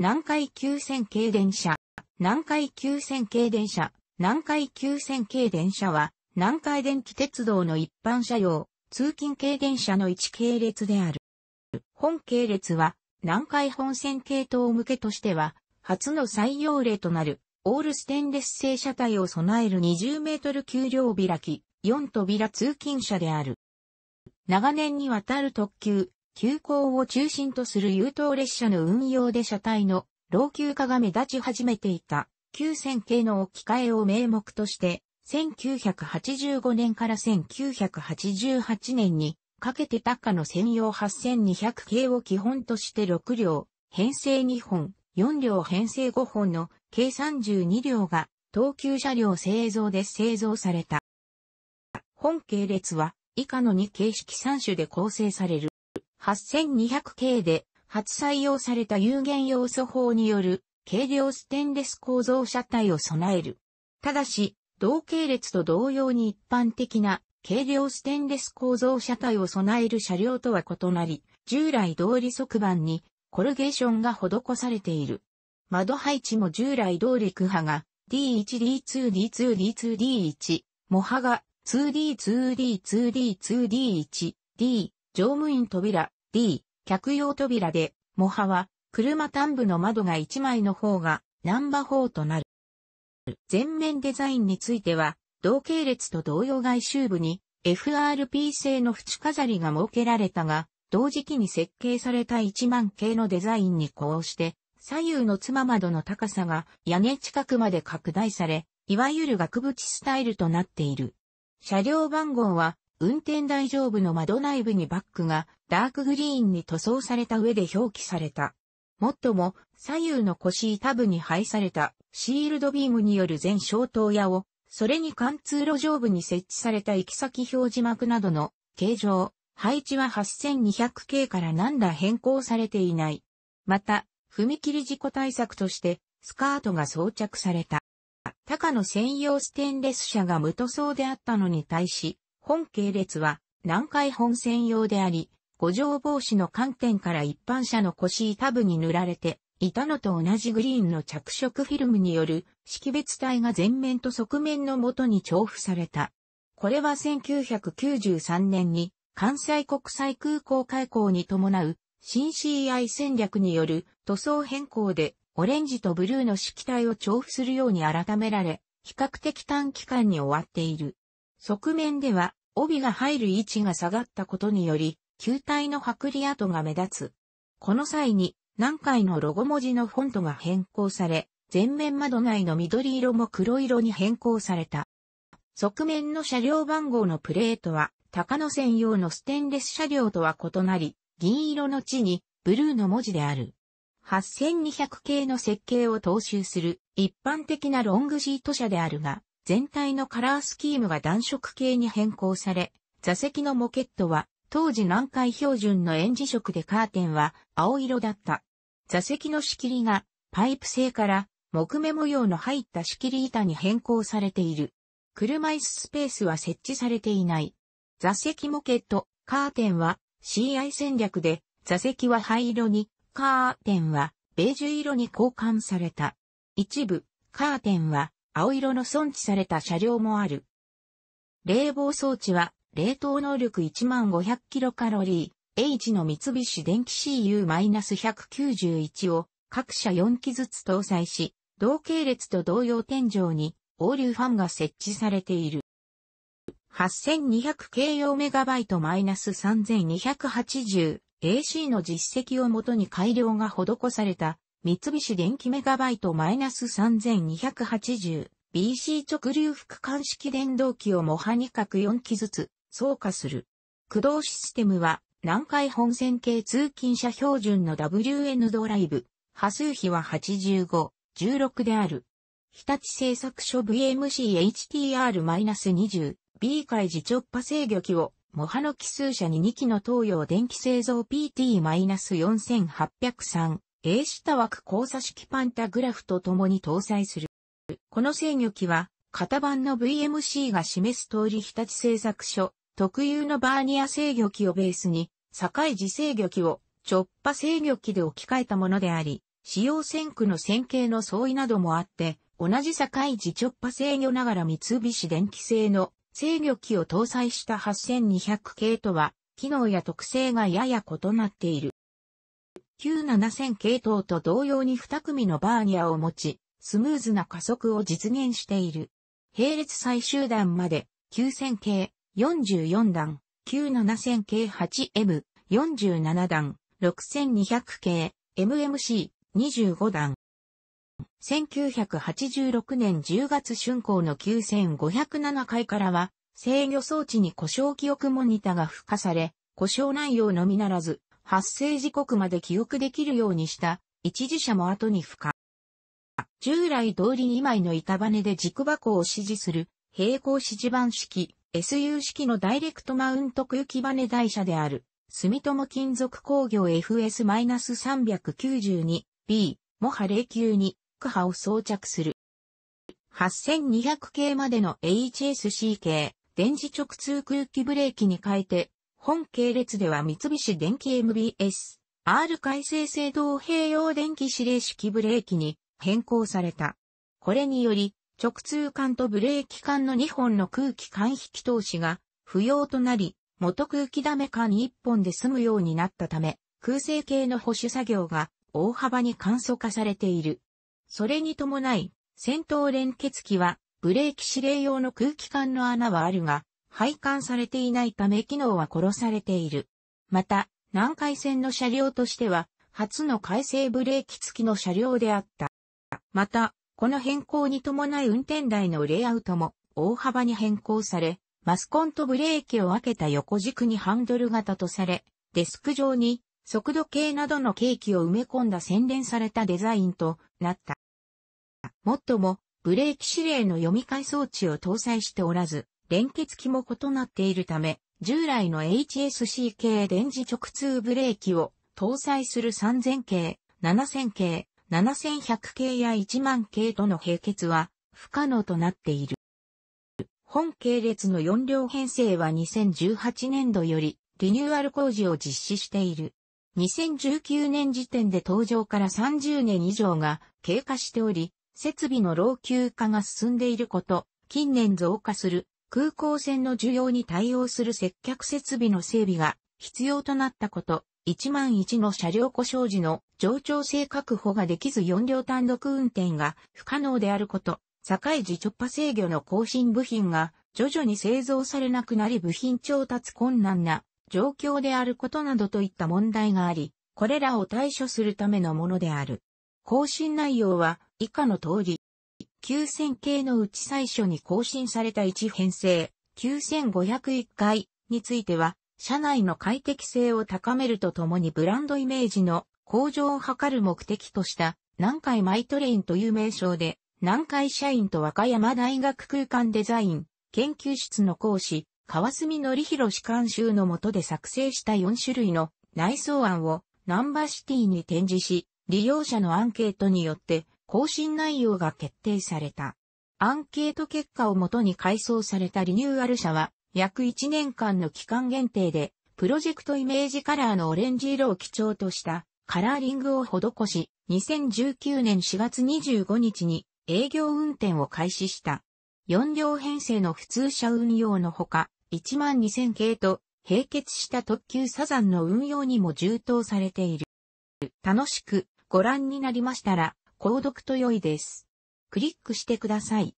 南海急線系電車。南海急線系電車。南海急線系電車は、南海電気鉄道の一般車両、通勤系電車の一系列である。本系列は、南海本線系統向けとしては、初の採用例となる、オールステンレス製車体を備える20メートル給料開き、4扉通勤車である。長年にわたる特急、急行を中心とする優等列車の運用で車体の老朽化が目立ち始めていた9000系の置き換えを名目として、1985年から1988年にかけて高の専用8200系を基本として6両、編成2本、4両編成5本の計32両が東急車両製造で製造された。本系列は以下の2形式3種で構成される。8200系で初採用された有限要素法による軽量ステンレス構造車体を備える。ただし、同系列と同様に一般的な軽量ステンレス構造車体を備える車両とは異なり、従来通り側板にコルゲーションが施されている。窓配置も従来通り区派が D1D2D2D2D1、模派が 2D2D2D2D1D 乗務員扉 D、客用扉で、モハは、車端部の窓が1枚の方が、ナンバ4となる。前面デザインについては、同系列と同様外周部に FRP 製の縁飾りが設けられたが、同時期に設計された1万系のデザインにこうして、左右の妻窓の高さが屋根近くまで拡大され、いわゆる額縁スタイルとなっている。車両番号は運転台上部の窓内部にバックがダークグリーンに塗装された上で表記された。もっとも左右の腰板部に配されたシールドビームによる全消灯矢を、それに貫通路上部に設置された行き先表示幕などの形状、配置は 8200K から何ら変更されていない。また、踏切事故対策としてスカートが装着された。高野専用ステンレス車が無塗装であったのに対し、本系列は南海本線用であり、五条防止の観点から一般車の腰板部に塗られて、いたのと同じグリーンの着色フィルムによる識別体が前面と側面のもとに重複された。これは1993年に関西国際空港開港に伴う新 CI 戦略による塗装変更でオレンジとブルーの色体を重複するように改められ、比較的短期間に終わっている。側面では帯が入る位置が下がったことにより、球体の剥離跡が目立つ。この際に、南海のロゴ文字のフォントが変更され、前面窓内の緑色も黒色に変更された。側面の車両番号のプレートは、高野専用のステンレス車両とは異なり、銀色の地に、ブルーの文字である。8200系の設計を踏襲する、一般的なロングシート車であるが、全体のカラースキームが暖色系に変更され、座席のモケットは当時南海標準の園児色でカーテンは青色だった。座席の仕切りがパイプ製から木目模様の入った仕切り板に変更されている。車椅子スペースは設置されていない。座席モケット、カーテンは CI 戦略で座席は灰色に、カーテンはベージュ色に交換された。一部、カーテンは青色の損置された車両もある。冷房装置は、冷凍能力 1500kcal、H の三菱電機 CU-191 を各社4機ずつ搭載し、同系列と同様天井に応流ファンが設置されている。8200 k 用メガバイト -3280AC の実績をもとに改良が施された三菱電機メガバイト -3280BC 直流副管式電動機を模範に各4機ずつ総化する。駆動システムは南海本線系通勤車標準の WN ドライブ、波数比は85、16である。日立製作所 VMCHTR-20B 開示直波制御機をモハの奇数車に2機の東洋電気製造 PT-4803 A 下枠交差式パンタグラフと共に搭載する。この制御機は、型番の VMC が示す通り日立製作所、特有のバーニア制御機をベースに、境地制御機を直波制御機で置き換えたものであり、使用線区の線形の相違などもあって、同じ境地直波制御ながら三菱電機製の制御機を搭載した8200系とは、機能や特性がやや異なっている。97000系統と同様に2組のバーニアを持ち、スムーズな加速を実現している。並列最終段まで9000系44段、97000系 8M、47段、6200系 MMC25 段。1986年10月竣工の9507回からは制御装置に故障記憶モニタが付加され、故障内容のみならず、発生時刻まで記憶できるようにした、一時車も後に付加。従来通り2枚の板バネで軸箱を指示する平行指示板式 SU 式のダイレクトマウント空気バネ台車である住友金属工業 FS-392B モハ09にクハを装着する。8200系までの HSC 系電磁直通空気ブレーキに変えて本系列では三菱電機 MBS、R 改正制動併用電気指令式ブレーキに変更された。これにより、直通管とブレーキ管の2本の空気管引き通しが不要となり、元空気ダメ管1本で済むようになったため、空整系の保守作業が大幅に簡素化されている。それに伴い、先頭連結機はブレーキ指令用の空気管の穴はあるが、配管されていないため機能は殺されている。また、南海線の車両としては、初の改正ブレーキ付きの車両であった。また、この変更に伴い運転台のレイアウトも大幅に変更され、マスコンとブレーキを分けた横軸にハンドル型とされ、デスク上に速度計などのケーキを埋め込んだ洗練されたデザインとなった。もっとも、ブレーキ指令の読み替え装置を搭載しておらず、連結器も異なっているため、従来の HSC 系電磁直通ブレーキを搭載する3000系、7000系、7100系や1万系との並結は不可能となっている。本系列の4両編成は2018年度よりリニューアル工事を実施している。2019年時点で登場から30年以上が経過しており、設備の老朽化が進んでいること、近年増加する空港線の需要に対応する接客設備の整備が必要となったこと、1万1の車両故障時の上長性確保ができず4両単独運転が不可能であること、境時直波制御の更新部品が徐々に製造されなくなり部品調達困難な状況であることなどといった問題があり、これらを対処するためのものである。更新内容は以下の通り、9000系のうち最初に更新された1編成、9501回については、社内の快適性を高めるとともにブランドイメージの向上を図る目的とした、南海マイトレインという名称で、南海社員と和歌山大学空間デザイン研究室の講師、川澄則弘士監修のもとで作成した4種類の内装案をナンバーシティに展示し、利用者のアンケートによって更新内容が決定された。アンケート結果をもとに改装されたリニューアル車は、約1年間の期間限定で、プロジェクトイメージカラーのオレンジ色を基調としたカラーリングを施し、2019年4月25日に営業運転を開始した。4両編成の普通車運用のほか、12000系と並結した特急サザンの運用にも充当されている。楽しくご覧になりましたら、購読と良いです。クリックしてください。